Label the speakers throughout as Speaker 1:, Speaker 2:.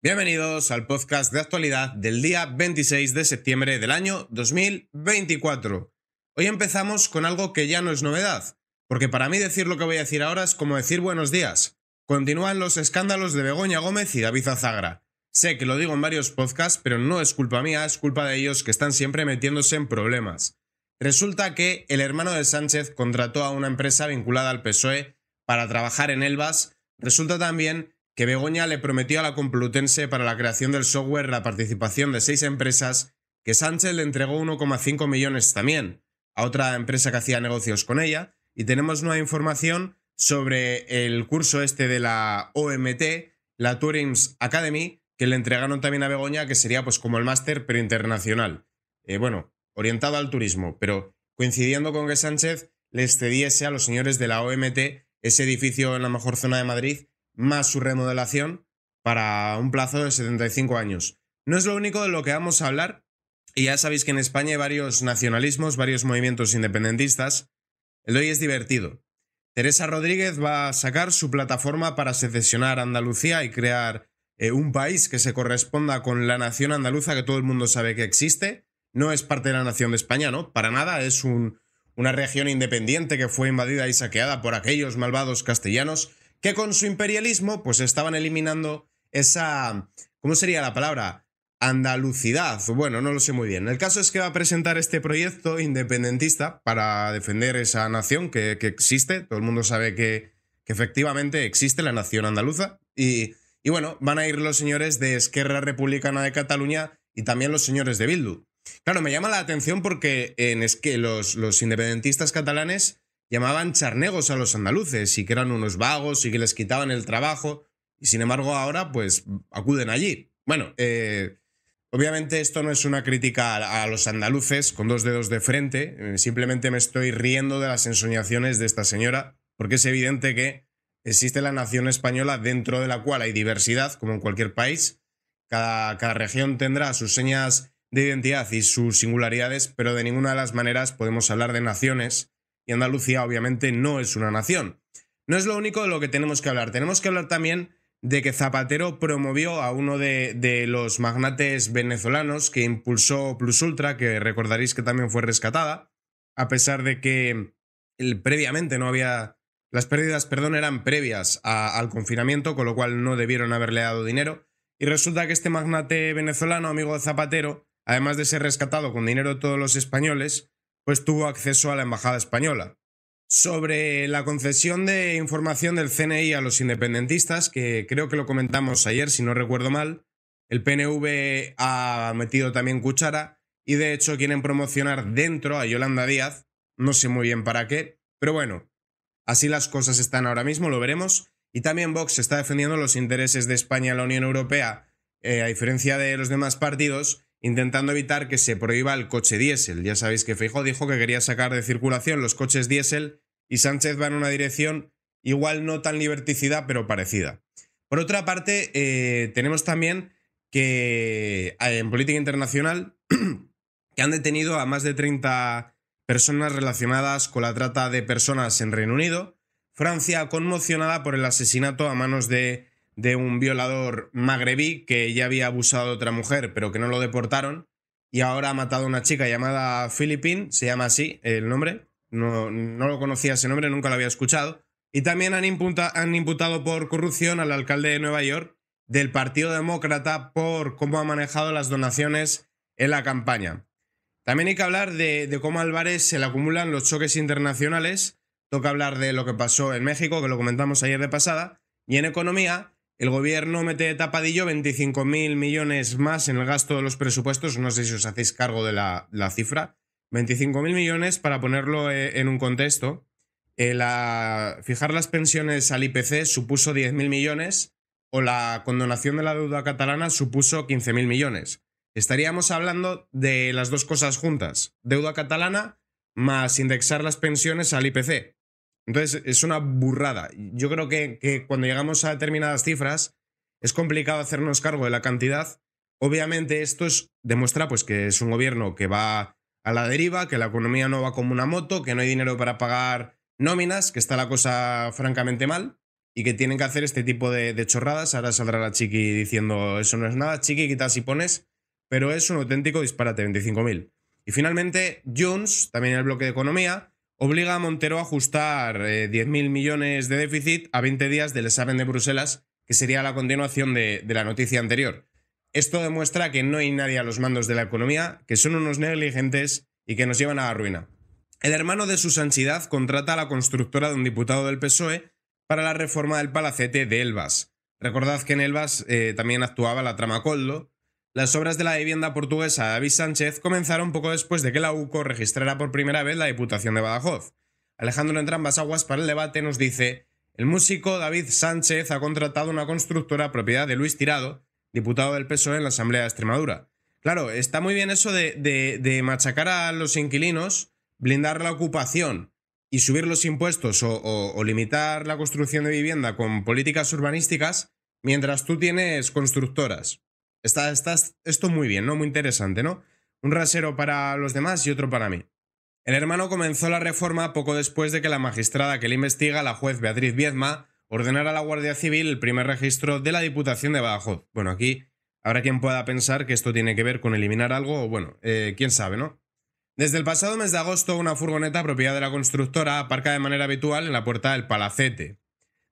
Speaker 1: Bienvenidos al podcast de actualidad del día 26 de septiembre del año 2024. Hoy empezamos con algo que ya no es novedad, porque para mí decir lo que voy a decir ahora es como decir buenos días. Continúan los escándalos de Begoña Gómez y David Azagra. Sé que lo digo en varios podcasts, pero no es culpa mía, es culpa de ellos que están siempre metiéndose en problemas. Resulta que el hermano de Sánchez contrató a una empresa vinculada al PSOE para trabajar en Elbas. Resulta también que Begoña le prometió a la Complutense para la creación del software la participación de seis empresas, que Sánchez le entregó 1,5 millones también a otra empresa que hacía negocios con ella, y tenemos nueva información sobre el curso este de la OMT, la Turing's Academy, que le entregaron también a Begoña, que sería pues como el máster, pero internacional. Eh, bueno, orientado al turismo, pero coincidiendo con que Sánchez le cediese a los señores de la OMT ese edificio en la mejor zona de Madrid más su remodelación para un plazo de 75 años. No es lo único de lo que vamos a hablar, y ya sabéis que en España hay varios nacionalismos, varios movimientos independentistas. El hoy es divertido. Teresa Rodríguez va a sacar su plataforma para secesionar Andalucía y crear eh, un país que se corresponda con la nación andaluza que todo el mundo sabe que existe. No es parte de la nación de España, ¿no? Para nada, es una región independiente que fue invadida y saqueada por aquellos malvados castellanos que con su imperialismo pues estaban eliminando esa, ¿cómo sería la palabra? Andalucidad, bueno, no lo sé muy bien. El caso es que va a presentar este proyecto independentista para defender esa nación que, existe. Todo el mundo sabe que, efectivamente existe la nación andaluza. Y, bueno, van a ir los señores de Esquerra Republicana de Cataluña y también los señores de Bildu. Claro, me llama la atención porque en es que los independentistas catalanes llamaban charnegos a los andaluces y que eran unos vagos y que les quitaban el trabajo y sin embargo ahora pues acuden allí. Bueno, eh, obviamente esto no es una crítica a, los andaluces con dos dedos de frente, eh, simplemente me estoy riendo de las ensoñaciones de esta señora porque es evidente que existe la nación española dentro de la cual hay diversidad como en cualquier país. Cada, cada región tendrá sus señas de identidad y sus singularidades, pero de ninguna de las maneras podemos hablar de naciones y Andalucía obviamente no es una nación. No es lo único de lo que tenemos que hablar. Tenemos que hablar también de que Zapatero promovió a uno de, los magnates venezolanos que impulsó Plus Ultra, que recordaréis que también fue rescatada, a pesar de que el, previamente no había... Las pérdidas, perdón, eran previas al confinamiento, con lo cual no debieron haberle dado dinero. Y resulta que este magnate venezolano, amigo de Zapatero, además de ser rescatado con dinero de todos los españoles, pues tuvo acceso a la Embajada Española. Sobre la concesión de información del CNI a los independentistas, que creo que lo comentamos ayer, si no recuerdo mal, el PNV ha metido también cuchara y de hecho quieren promocionar dentro a Yolanda Díaz, no sé muy bien para qué, pero bueno, así las cosas están ahora mismo, lo veremos. Y también Vox está defendiendo los intereses de España en la Unión Europea, eh, a diferencia de los demás partidos, intentando evitar que se prohíba el coche diésel. Ya sabéis que Feijóo dijo que quería sacar de circulación los coches diésel y Sánchez va en una dirección igual no tan liberticida, pero parecida. Por otra parte, eh, tenemos también que eh, en política internacional que han detenido a más de 30 personas relacionadas con la trata de personas en Reino Unido. Francia conmocionada por el asesinato a manos de de un violador magrebí que ya había abusado de otra mujer, pero que no lo deportaron, y ahora ha matado a una chica llamada Philippine, se llama así el nombre, no, no lo conocía ese nombre, nunca lo había escuchado, y también han, han imputado por corrupción al alcalde de Nueva York del Partido Demócrata por cómo ha manejado las donaciones en la campaña. También hay que hablar de, cómo Álvarez se le acumulan los choques internacionales, toca hablar de lo que pasó en México, que lo comentamos ayer de pasada, y en economía el gobierno mete tapadillo 25.000 millones más en el gasto de los presupuestos. No sé si os hacéis cargo de la, la cifra. 25.000 millones para ponerlo eh, en un contexto. Eh, fijar las pensiones al IPC supuso 10.000 millones o la condonación de la deuda catalana supuso 15.000 millones. Estaríamos hablando de las dos cosas juntas. Deuda catalana más indexar las pensiones al IPC. Entonces, es una burrada. Yo creo que, cuando llegamos a determinadas cifras, es complicado hacernos cargo de la cantidad. Obviamente, esto demuestra pues, que es un gobierno que va a la deriva, que la economía no va como una moto, que no hay dinero para pagar nóminas, que está la cosa francamente mal y que tienen que hacer este tipo de, chorradas. Ahora saldrá la chiqui diciendo, eso no es nada, chiqui, quitas y pones, pero es un auténtico disparate, 25.000. Y finalmente, Jones, también en el bloque de economía, obliga a Montero a ajustar 10.000 eh, millones de déficit a 20 días del examen de Bruselas, que sería la continuación de, la noticia anterior. Esto demuestra que no hay nadie a los mandos de la economía, que son unos negligentes y que nos llevan a la ruina. El hermano de su sanchidad contrata a la constructora de un diputado del PSOE para la reforma del palacete de Elvas. Recordad que en Elvas eh, también actuaba la trama Coldo, las obras de la vivienda portuguesa David Sánchez comenzaron poco después de que la UCO registrara por primera vez la Diputación de Badajoz. Alejandro Entrambas Aguas para el debate nos dice, el músico David Sánchez ha contratado una constructora propiedad de Luis Tirado, diputado del PSOE en la Asamblea de Extremadura. Claro, está muy bien eso de, machacar a los inquilinos, blindar la ocupación y subir los impuestos o, limitar la construcción de vivienda con políticas urbanísticas mientras tú tienes constructoras. Está, está esto muy bien, ¿no? Muy interesante, ¿no? Un rasero para los demás y otro para mí. El hermano comenzó la reforma poco después de que la magistrada que le investiga, la juez Beatriz Biedma, ordenara a la Guardia Civil el primer registro de la Diputación de Badajoz. Bueno, aquí habrá quien pueda pensar que esto tiene que ver con eliminar algo, o bueno, eh, quién sabe, ¿no? Desde el pasado mes de agosto, una furgoneta propiedad de la constructora aparca de manera habitual en la puerta del palacete.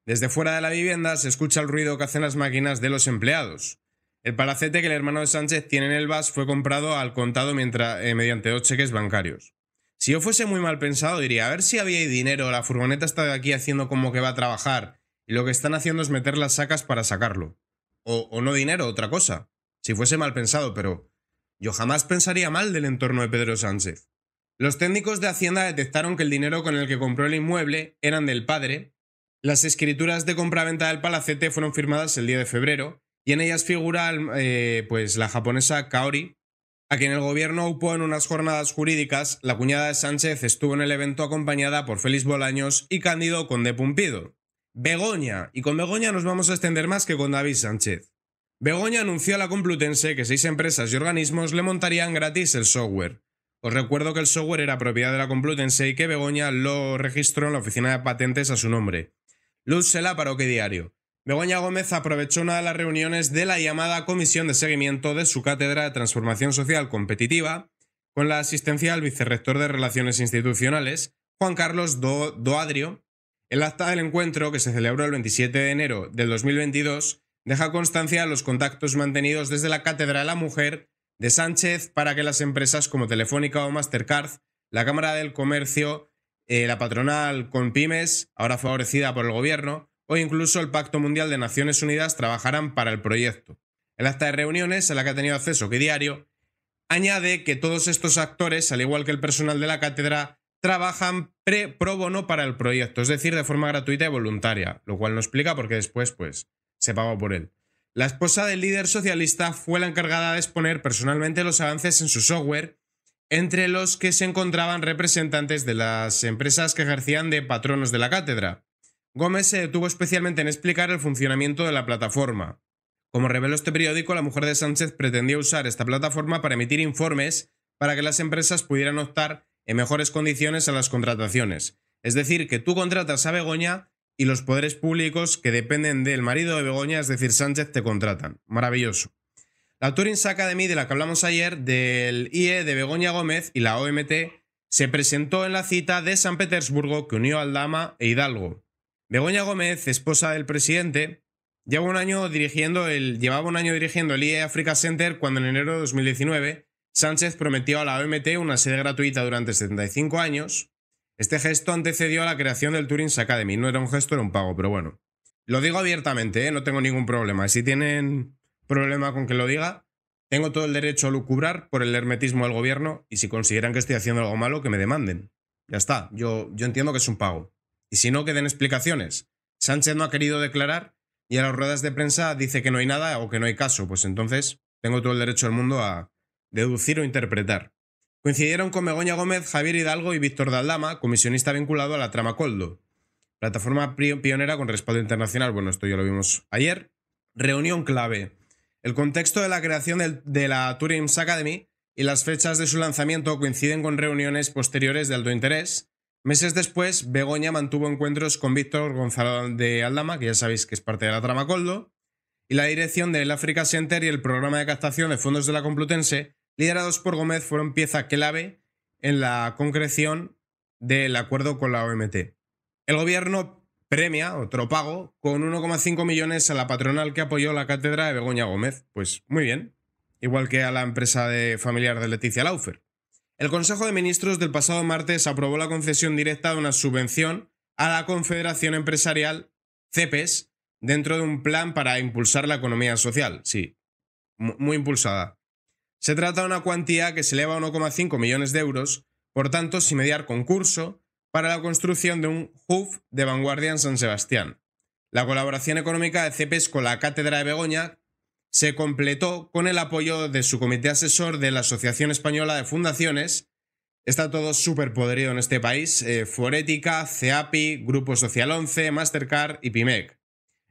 Speaker 1: Desde fuera de la vivienda se escucha el ruido que hacen las máquinas de los empleados. El palacete que el hermano de Sánchez tiene en el VAS fue comprado al contado mientras, eh, mediante dos cheques bancarios. Si yo fuese muy mal pensado, diría, a ver si había dinero, la furgoneta está de aquí haciendo como que va a trabajar, y lo que están haciendo es meter las sacas para sacarlo. O, no dinero, otra cosa. Si fuese mal pensado, pero yo jamás pensaría mal del entorno de Pedro Sánchez. Los técnicos de Hacienda detectaron que el dinero con el que compró el inmueble eran del padre. Las escrituras de compra-venta del palacete fueron firmadas el día de febrero y en ellas figura eh, pues, la japonesa Kaori, a quien el gobierno upó en unas jornadas jurídicas. La cuñada de Sánchez estuvo en el evento acompañada por Félix Bolaños y Cándido Conde Pumpido. Begoña, y con Begoña nos vamos a extender más que con David Sánchez. Begoña anunció a la Complutense que seis empresas y organismos le montarían gratis el software. Os recuerdo que el software era propiedad de la Complutense y que Begoña lo registró en la oficina de patentes a su nombre. Luz la para qué Diario. Begoña Gómez aprovechó una de las reuniones de la llamada Comisión de Seguimiento de su Cátedra de Transformación Social Competitiva, con la asistencia del vicerrector de Relaciones Institucionales, Juan Carlos Doadrio. El acta del encuentro, que se celebró el 27 de enero del 2022, deja constancia de los contactos mantenidos desde la Cátedra de la Mujer de Sánchez para que las empresas como Telefónica o Mastercard, la Cámara del Comercio, eh, la patronal con pymes, ahora favorecida por el gobierno, o incluso el Pacto Mundial de Naciones Unidas trabajarán para el proyecto. El acta de reuniones, a la que ha tenido acceso que diario, añade que todos estos actores, al igual que el personal de la cátedra, trabajan pre pro bono para el proyecto, es decir, de forma gratuita y voluntaria, lo cual no explica porque después pues se pagó por él. La esposa del líder socialista fue la encargada de exponer personalmente los avances en su software, entre los que se encontraban representantes de las empresas que ejercían de patronos de la cátedra, Gómez se detuvo especialmente en explicar el funcionamiento de la plataforma. Como reveló este periódico, la mujer de Sánchez pretendía usar esta plataforma para emitir informes para que las empresas pudieran optar en mejores condiciones a las contrataciones. Es decir, que tú contratas a Begoña y los poderes públicos que dependen del marido de Begoña, es decir, Sánchez, te contratan. Maravilloso. La Turing Academy, de la que hablamos ayer, del IE de Begoña Gómez y la OMT, se presentó en la cita de San Petersburgo que unió al Dama e Hidalgo. Begoña Gómez, esposa del presidente, lleva un año dirigiendo el, llevaba un año dirigiendo el IE Africa Center cuando en enero de 2019 Sánchez prometió a la OMT una sede gratuita durante 75 años. Este gesto antecedió a la creación del Turing's Academy. No era un gesto, era un pago, pero bueno. Lo digo abiertamente, ¿eh? no tengo ningún problema. Si tienen problema con que lo diga, tengo todo el derecho a lucubrar por el hermetismo del gobierno y si consideran que estoy haciendo algo malo, que me demanden. Ya está, yo, yo entiendo que es un pago. Y si no, que den explicaciones. Sánchez no ha querido declarar y a las ruedas de prensa dice que no hay nada o que no hay caso. Pues entonces tengo todo el derecho del mundo a deducir o interpretar. Coincidieron con Megoña Gómez, Javier Hidalgo y Víctor Daldama, comisionista vinculado a la trama Coldo. Plataforma pionera con respaldo internacional. Bueno, esto ya lo vimos ayer. Reunión clave. El contexto de la creación de la Turing's Academy y las fechas de su lanzamiento coinciden con reuniones posteriores de alto interés Meses después, Begoña mantuvo encuentros con Víctor Gonzalo de Aldama, que ya sabéis que es parte de la trama Coldo, y la dirección del Africa Center y el programa de captación de fondos de la Complutense, liderados por Gómez, fueron pieza clave en la concreción del acuerdo con la OMT. El gobierno premia otro pago con 1,5 millones a la patronal que apoyó la cátedra de Begoña Gómez. Pues muy bien, igual que a la empresa de familiar de Leticia Laufer. El Consejo de Ministros del pasado martes aprobó la concesión directa de una subvención a la Confederación Empresarial CEPES dentro de un plan para impulsar la economía social. Sí, muy impulsada. Se trata de una cuantía que se eleva a 1,5 millones de euros, por tanto, sin mediar concurso, para la construcción de un hub de vanguardia en San Sebastián. La colaboración económica de CEPES con la Cátedra de Begoña se completó con el apoyo de su comité asesor de la Asociación Española de Fundaciones. Está todo súper podrido en este país. Eh, Forética, CEAPI, Grupo Social 11, Mastercard y Pimec.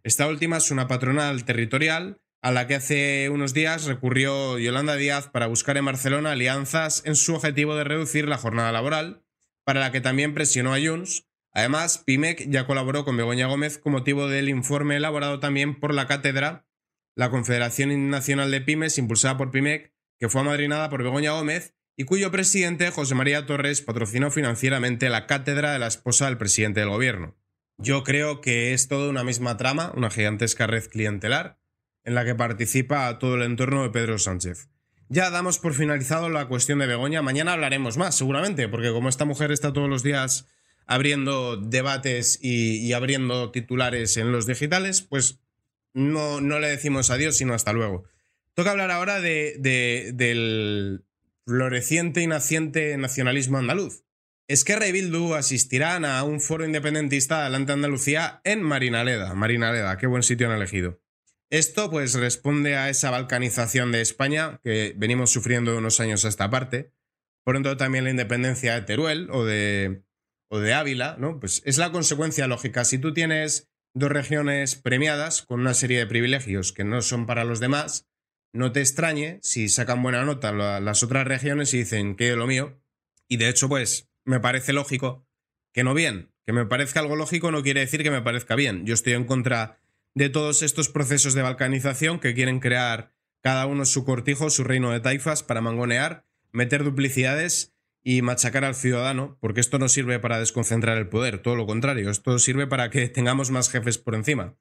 Speaker 1: Esta última es una patronal territorial a la que hace unos días recurrió Yolanda Díaz para buscar en Barcelona alianzas en su objetivo de reducir la jornada laboral, para la que también presionó a Junts. Además, Pimec ya colaboró con Begoña Gómez con motivo del informe elaborado también por la cátedra la Confederación Nacional de Pymes, impulsada por Pimec, que fue amadrinada por Begoña Gómez y cuyo presidente, José María Torres, patrocinó financieramente la cátedra de la esposa del presidente del gobierno. Yo creo que es toda una misma trama, una gigantesca red clientelar, en la que participa todo el entorno de Pedro Sánchez. Ya damos por finalizado la cuestión de Begoña. Mañana hablaremos más, seguramente, porque como esta mujer está todos los días abriendo debates y, y abriendo titulares en los digitales, pues no, no le decimos adiós, sino hasta luego. Toca hablar ahora de, del floreciente y naciente nacionalismo andaluz. Es que Rebildu asistirán a un foro independentista delante de Andalucía en Marinaleda. Marinaleda, qué buen sitio han elegido. Esto pues responde a esa balcanización de España que venimos sufriendo unos años a esta parte. Por tanto también la independencia de Teruel o de, o de Ávila, ¿no? Pues es la consecuencia lógica. Si tú tienes dos regiones premiadas con una serie de privilegios que no son para los demás, no te extrañe si sacan buena nota las otras regiones y dicen que es lo mío. Y de hecho, pues, me parece lógico que no bien. Que me parezca algo lógico no quiere decir que me parezca bien. Yo estoy en contra de todos estos procesos de balcanización que quieren crear cada uno su cortijo, su reino de taifas para mangonear, meter duplicidades y machacar al ciudadano, porque esto no sirve para desconcentrar el poder, todo lo contrario, esto sirve para que tengamos más jefes por encima.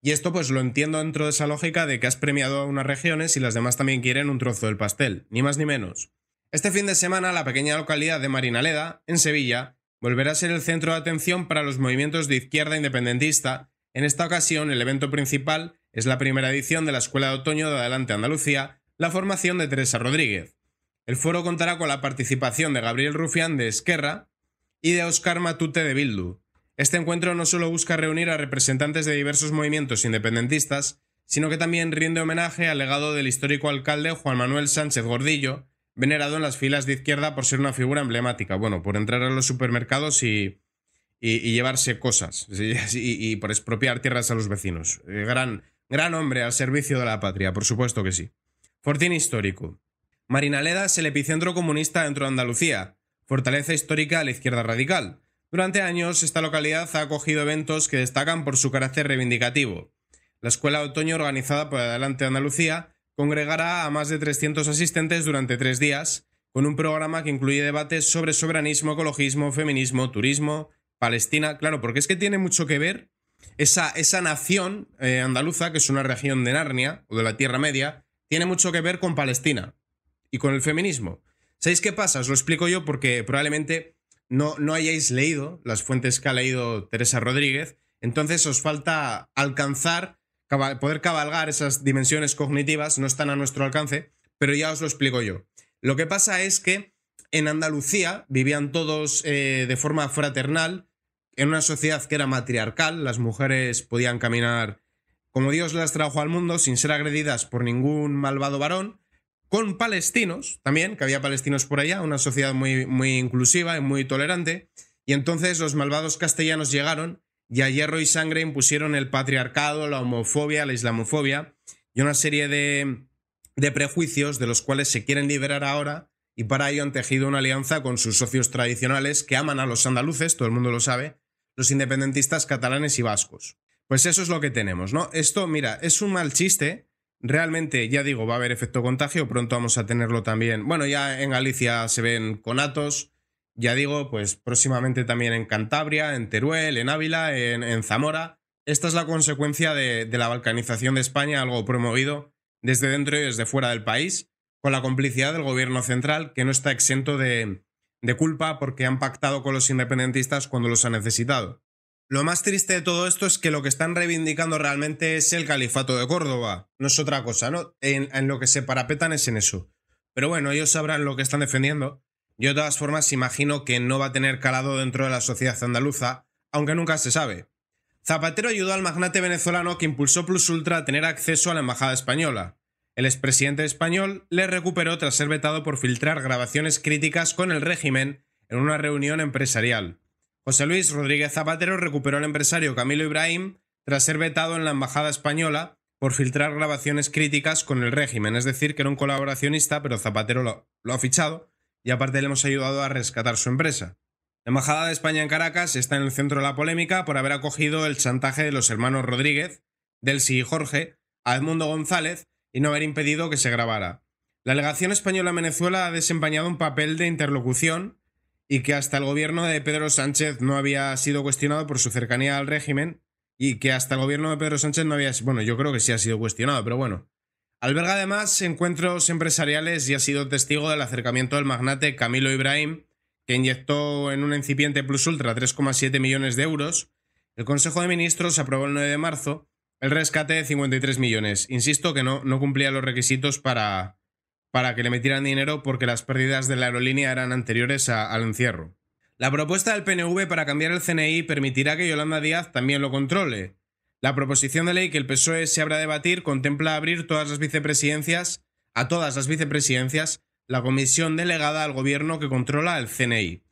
Speaker 1: Y esto pues lo entiendo dentro de esa lógica de que has premiado a unas regiones y las demás también quieren un trozo del pastel, ni más ni menos. Este fin de semana la pequeña localidad de Marinaleda, en Sevilla, volverá a ser el centro de atención para los movimientos de izquierda independentista. En esta ocasión el evento principal es la primera edición de la Escuela de Otoño de Adelante Andalucía, la formación de Teresa Rodríguez. El foro contará con la participación de Gabriel Rufián de Esquerra y de Oscar Matute de Bildu. Este encuentro no solo busca reunir a representantes de diversos movimientos independentistas, sino que también rinde homenaje al legado del histórico alcalde Juan Manuel Sánchez Gordillo, venerado en las filas de izquierda por ser una figura emblemática, bueno, por entrar a los supermercados y, llevarse cosas, y, y, por expropiar tierras a los vecinos. Eh, gran, gran hombre al servicio de la patria, por supuesto que sí. Fortín histórico. Marinaleda es el epicentro comunista dentro de Andalucía, fortaleza histórica a la izquierda radical. Durante años, esta localidad ha acogido eventos que destacan por su carácter reivindicativo. La Escuela de Otoño, organizada por Adelante Andalucía, congregará a más de 300 asistentes durante tres días, con un programa que incluye debates sobre soberanismo, ecologismo, feminismo, turismo, Palestina. Claro, porque es que tiene mucho que ver esa, esa nación eh, andaluza, que es una región de Narnia o de la Tierra Media, tiene mucho que ver con Palestina y con el feminismo. ¿Sabéis qué pasa? Os lo explico yo porque probablemente no, no hayáis leído las fuentes que ha leído Teresa Rodríguez, entonces os falta alcanzar, poder cabalgar esas dimensiones cognitivas, no están a nuestro alcance, pero ya os lo explico yo. Lo que pasa es que en Andalucía vivían todos eh, de forma fraternal, en una sociedad que era matriarcal, las mujeres podían caminar como Dios las trajo al mundo sin ser agredidas por ningún malvado varón, con palestinos también, que había palestinos por allá, una sociedad muy, muy inclusiva y muy tolerante. Y entonces los malvados castellanos llegaron y a hierro y sangre impusieron el patriarcado, la homofobia, la islamofobia y una serie de, de prejuicios de los cuales se quieren liberar ahora y para ello han tejido una alianza con sus socios tradicionales que aman a los andaluces, todo el mundo lo sabe, los independentistas catalanes y vascos. Pues eso es lo que tenemos, ¿no? Esto, mira, es un mal chiste, Realmente, ya digo, va a haber efecto contagio, pronto vamos a tenerlo también. Bueno, ya en Galicia se ven conatos, ya digo, pues próximamente también en Cantabria, en Teruel, en Ávila, en, Zamora. Esta es la consecuencia de, la balcanización de España, algo promovido desde dentro y desde fuera del país, con la complicidad del gobierno central, que no está exento de, de culpa porque han pactado con los independentistas cuando los ha necesitado. Lo más triste de todo esto es que lo que están reivindicando realmente es el califato de Córdoba, no es otra cosa, ¿no? En, lo que se parapetan es en eso. Pero bueno, ellos sabrán lo que están defendiendo. Yo de todas formas imagino que no va a tener calado dentro de la sociedad andaluza, aunque nunca se sabe. Zapatero ayudó al magnate venezolano que impulsó Plus Ultra a tener acceso a la embajada española. El expresidente español le recuperó tras ser vetado por filtrar grabaciones críticas con el régimen en una reunión empresarial. José Luis Rodríguez Zapatero recuperó al empresario Camilo Ibrahim tras ser vetado en la Embajada Española por filtrar grabaciones críticas con el régimen, es decir, que era un colaboracionista, pero Zapatero lo, ha fichado y aparte le hemos ayudado a rescatar su empresa. La Embajada de España en Caracas está en el centro de la polémica por haber acogido el chantaje de los hermanos Rodríguez, Delsi y Jorge, a Edmundo González y no haber impedido que se grabara. La delegación española en Venezuela ha desempeñado un papel de interlocución y que hasta el gobierno de Pedro Sánchez no había sido cuestionado por su cercanía al régimen y que hasta el gobierno de Pedro Sánchez no había... Bueno, yo creo que sí ha sido cuestionado, pero bueno. Alberga además encuentros empresariales y ha sido testigo del acercamiento del magnate Camilo Ibrahim, que inyectó en un incipiente plus ultra 3,7 millones de euros. El Consejo de Ministros aprobó el 9 de marzo el rescate de 53 millones. Insisto que no, no cumplía los requisitos para, para que le metieran dinero porque las pérdidas de la aerolínea eran anteriores al encierro. La propuesta del PNV para cambiar el CNI permitirá que Yolanda Díaz también lo controle. La proposición de ley que el PSOE se habrá de debatir contempla abrir todas las vicepresidencias, a todas las vicepresidencias, la comisión delegada al gobierno que controla el CNI.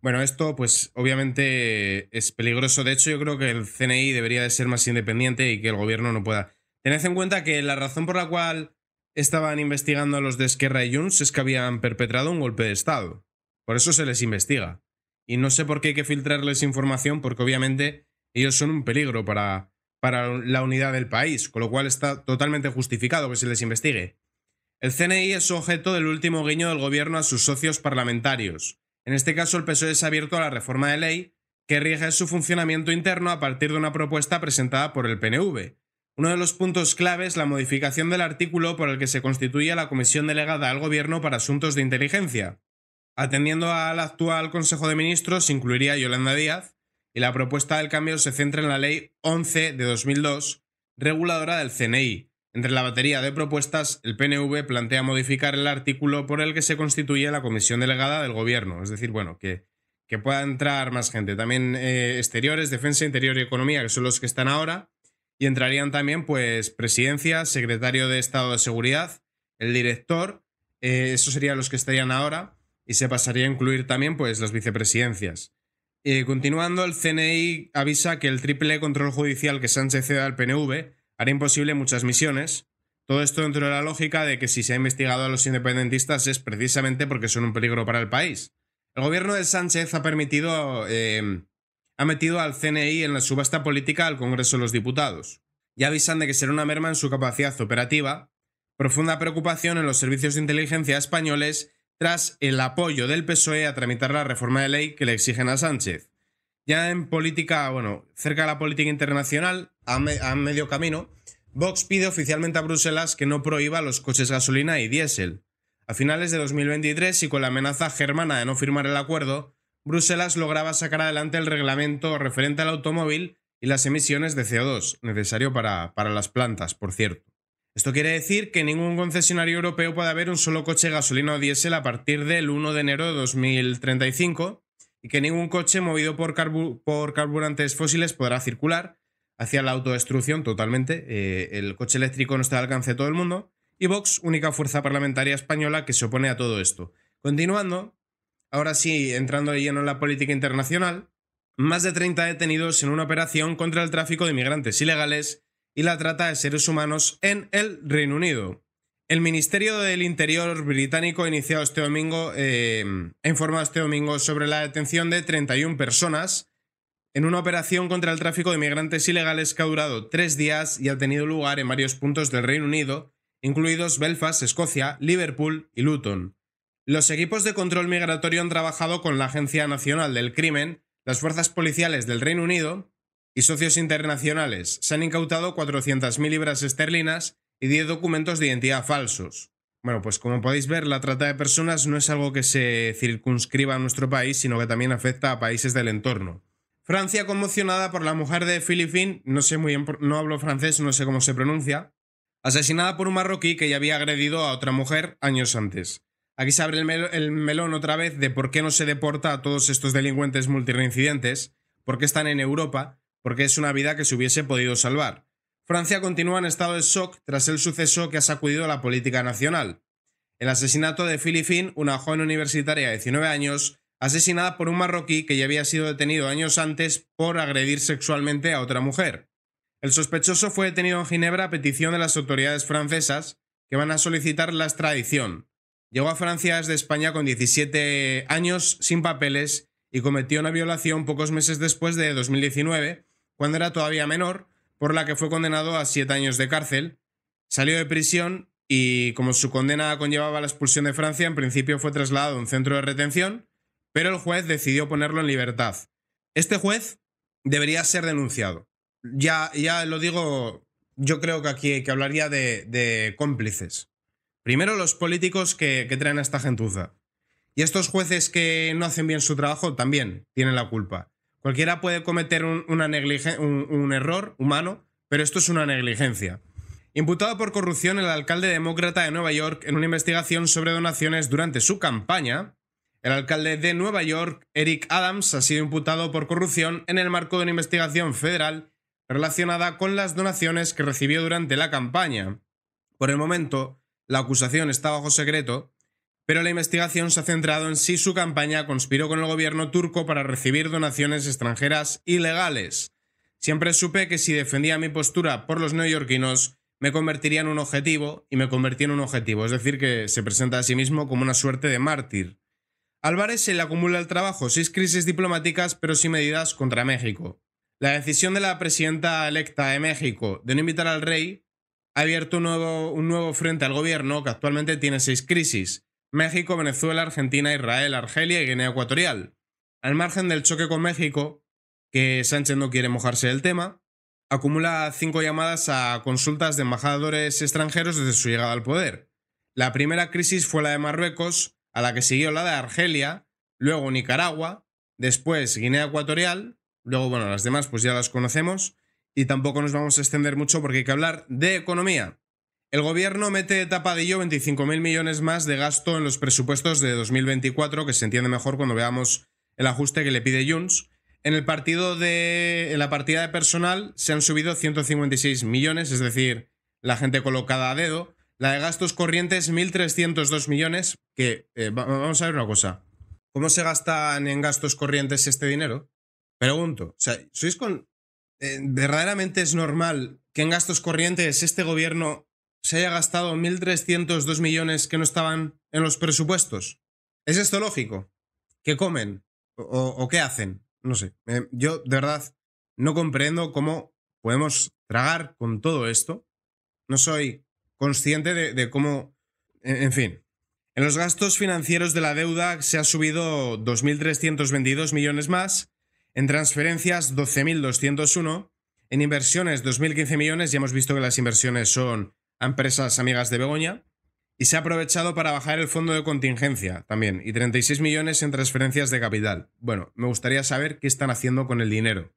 Speaker 1: Bueno, esto pues obviamente es peligroso. De hecho, yo creo que el CNI debería de ser más independiente y que el gobierno no pueda. Tened en cuenta que la razón por la cual estaban investigando a los de Esquerra y Junts es que habían perpetrado un golpe de Estado. Por eso se les investiga. Y no sé por qué hay que filtrarles información, porque obviamente ellos son un peligro para, para la unidad del país, con lo cual está totalmente justificado que se les investigue. El CNI es objeto del último guiño del gobierno a sus socios parlamentarios. En este caso, el PSOE se ha abierto a la reforma de ley que rige su funcionamiento interno a partir de una propuesta presentada por el PNV, uno de los puntos clave es la modificación del artículo por el que se constituye la comisión delegada al Gobierno para asuntos de inteligencia. Atendiendo al actual Consejo de Ministros, incluiría Yolanda Díaz, y la propuesta del cambio se centra en la Ley 11 de 2002, reguladora del CNI. Entre la batería de propuestas, el PNV plantea modificar el artículo por el que se constituye la comisión delegada del Gobierno, es decir, bueno, que, pueda entrar más gente, también eh, exteriores, defensa, interior y economía, que son los que están ahora, y entrarían también, pues, presidencia, secretario de Estado de Seguridad, el director, eh, esos serían los que estarían ahora, y se pasaría a incluir también, pues, las vicepresidencias. Eh, continuando, el CNI avisa que el triple control judicial que Sánchez ceda al PNV hará imposible muchas misiones. Todo esto dentro de la lógica de que si se ha investigado a los independentistas es precisamente porque son un peligro para el país. El gobierno de Sánchez ha permitido eh, ha metido al CNI en la subasta política al Congreso de los Diputados. Ya avisan de que será una merma en su capacidad operativa, profunda preocupación en los servicios de inteligencia españoles tras el apoyo del PSOE a tramitar la reforma de ley que le exigen a Sánchez. Ya en política, bueno, cerca de la política internacional, a, medio camino, Vox pide oficialmente a Bruselas que no prohíba los coches gasolina y diésel. A finales de 2023 y con la amenaza germana de no firmar el acuerdo, Bruselas lograba sacar adelante el reglamento referente al automóvil y las emisiones de CO2, necesario para, las plantas, por cierto. Esto quiere decir que ningún concesionario europeo puede haber un solo coche gasolina o diésel a partir del 1 de enero de 2035 y que ningún coche movido por, por carburantes fósiles podrá circular hacia la autodestrucción totalmente. Eh, el coche eléctrico no está al alcance de todo el mundo. Y Vox, única fuerza parlamentaria española que se opone a todo esto. Continuando, Ahora sí, entrando de lleno en la política internacional, más de 30 detenidos en una operación contra el tráfico de migrantes ilegales y la trata de seres humanos en el Reino Unido. El Ministerio del Interior británico ha iniciado este domingo, eh, informado este domingo sobre la detención de 31 personas en una operación contra el tráfico de migrantes ilegales que ha durado tres días y ha tenido lugar en varios puntos del Reino Unido, incluidos Belfast, Escocia, Liverpool y Luton. Los equipos de control migratorio han trabajado con la Agencia Nacional del Crimen, las fuerzas policiales del Reino Unido y socios internacionales. Se han incautado 400.000 libras esterlinas y 10 documentos de identidad falsos. Bueno, pues como podéis ver, la trata de personas no es algo que se circunscriba a nuestro país, sino que también afecta a países del entorno. Francia conmocionada por la mujer de Philippine, no sé muy bien, no hablo francés, no sé cómo se pronuncia, asesinada por un marroquí que ya había agredido a otra mujer años antes. Aquí se abre el, melón otra vez de por qué no se deporta a todos estos delincuentes multireincidentes, por qué están en Europa, porque es una vida que se hubiese podido salvar. Francia continúa en estado de shock tras el suceso que ha sacudido la política nacional. El asesinato de Philippine, una joven universitaria de 19 años, asesinada por un marroquí que ya había sido detenido años antes por agredir sexualmente a otra mujer. El sospechoso fue detenido en Ginebra a petición de las autoridades francesas, que van a solicitar la extradición. Llegó a Francia desde España con 17 años sin papeles y cometió una violación pocos meses después de 2019, cuando era todavía menor, por la que fue condenado a 7 años de cárcel. Salió de prisión y como su condena conllevaba la expulsión de Francia, en principio fue trasladado a un centro de retención, pero el juez decidió ponerlo en libertad. Este juez debería ser denunciado. Ya, ya lo digo, yo creo que aquí que hablaría de cómplices. Primero los políticos que, traen a esta gentuza. Y estos jueces que no hacen bien su trabajo también tienen la culpa. Cualquiera puede cometer una un, error humano, pero esto es una negligencia. Imputado por corrupción, el alcalde demócrata de Nueva York en una investigación sobre donaciones durante su campaña, el alcalde de Nueva York, Eric Adams, ha sido imputado por corrupción en el marco de una investigación federal relacionada con las donaciones que recibió durante la campaña. Por el momento, la acusación está bajo secreto, pero la investigación se ha centrado en si su campaña conspiró con el gobierno turco para recibir donaciones extranjeras ilegales. Siempre supe que si defendía mi postura por los neoyorquinos, me convertiría en un objetivo y me convertí en un objetivo, es decir, que se presenta a sí mismo como una suerte de mártir. Álvarez se le acumula el trabajo, seis crisis diplomáticas pero sin medidas contra México. La decisión de la presidenta electa de México de no invitar al rey ha abierto un nuevo, frente al gobierno que actualmente tiene seis crisis. México, Venezuela, Argentina, Israel, Argelia y Guinea Ecuatorial. Al margen del choque con México, que Sánchez no quiere mojarse del tema, acumula cinco llamadas a consultas de embajadores extranjeros desde su llegada al poder. La primera crisis fue la de Marruecos, a la que siguió la de Argelia, luego Nicaragua, después Guinea Ecuatorial, luego, bueno, las demás pues ya las conocemos, y tampoco nos vamos a extender mucho porque hay que hablar de economía. El gobierno mete de tapadillo 25.000 millones más de gasto en los presupuestos de 2024, que se entiende mejor cuando veamos el ajuste que le pide Junts. En, el partido de, en la partida de personal se han subido 156 millones, es decir, la gente colocada a dedo. La de gastos corrientes, 1.302 millones, que eh, vamos a ver una cosa. ¿Cómo se gastan en gastos corrientes este dinero? Pregunto. O sea, ¿sois con... Eh, verdaderamente es normal que en gastos corrientes este gobierno se haya gastado 1.302 millones que no estaban en los presupuestos? ¿Es esto lógico? ¿Qué comen? ¿O, qué hacen? No sé. Eh, yo, de verdad, no comprendo cómo podemos tragar con todo esto. No soy consciente de, cómo... En, en fin. En los gastos financieros de la deuda se ha subido 2.322 millones más en transferencias, 12.201. En inversiones, 2.015 millones. Ya hemos visto que las inversiones son a empresas amigas de Begoña. Y se ha aprovechado para bajar el fondo de contingencia también. Y 36 millones en transferencias de capital. Bueno, me gustaría saber qué están haciendo con el dinero.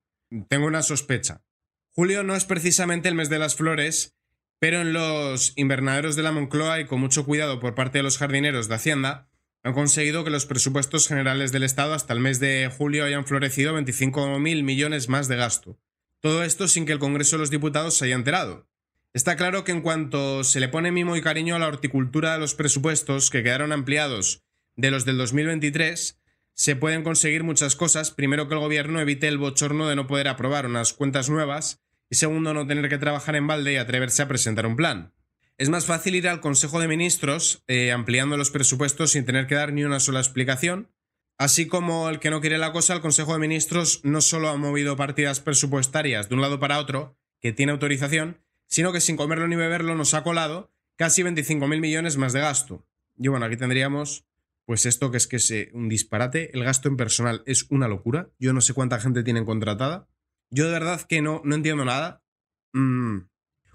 Speaker 1: Tengo una sospecha. Julio no es precisamente el mes de las flores, pero en los invernaderos de la Moncloa y con mucho cuidado por parte de los jardineros de Hacienda, han conseguido que los presupuestos generales del Estado hasta el mes de julio hayan florecido 25.000 millones más de gasto. Todo esto sin que el Congreso de los Diputados se haya enterado. Está claro que en cuanto se le pone mimo y cariño a la horticultura de los presupuestos que quedaron ampliados de los del 2023, se pueden conseguir muchas cosas. Primero, que el gobierno evite el bochorno de no poder aprobar unas cuentas nuevas y segundo, no tener que trabajar en balde y atreverse a presentar un plan. Es más fácil ir al Consejo de Ministros eh, ampliando los presupuestos sin tener que dar ni una sola explicación. Así como el que no quiere la cosa, el Consejo de Ministros no solo ha movido partidas presupuestarias de un lado para otro, que tiene autorización, sino que sin comerlo ni beberlo nos ha colado casi 25.000 millones más de gasto. Y bueno, aquí tendríamos pues esto que es que es un disparate, el gasto en personal es una locura, yo no sé cuánta gente tienen contratada, yo de verdad que no, no entiendo nada. Mm,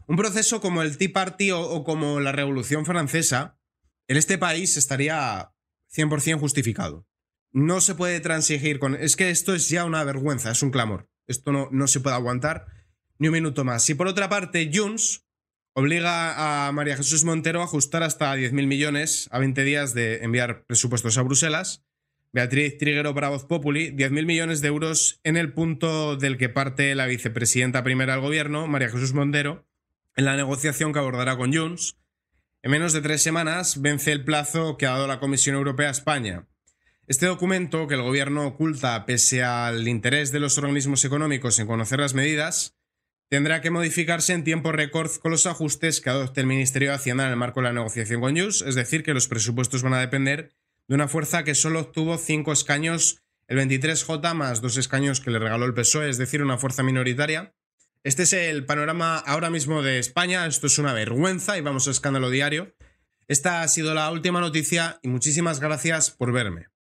Speaker 1: un proceso como el Tea Party o, como la Revolución Francesa, en este país estaría 100% justificado. No se puede transigir con... Es que esto es ya una vergüenza, es un clamor. Esto no, no se puede aguantar ni un minuto más. Y por otra parte, Junts obliga a María Jesús Montero a ajustar hasta 10.000 millones a 20 días de enviar presupuestos a Bruselas. Beatriz Triguero para Voz Populi, 10.000 millones de euros en el punto del que parte la vicepresidenta primera del gobierno, María Jesús Montero, en la negociación que abordará con Junts. En menos de tres semanas vence el plazo que ha dado la Comisión Europea a España. Este documento, que el Gobierno oculta pese al interés de los organismos económicos en conocer las medidas, tendrá que modificarse en tiempo récord con los ajustes que adopte el Ministerio de Hacienda en el marco de la negociación con Junts, es decir, que los presupuestos van a depender de una fuerza que solo obtuvo cinco escaños, el 23J más dos escaños que le regaló el PSOE, es decir, una fuerza minoritaria, este es el panorama ahora mismo de España. Esto es una vergüenza y vamos a escándalo diario. Esta ha sido la última noticia y muchísimas gracias por verme.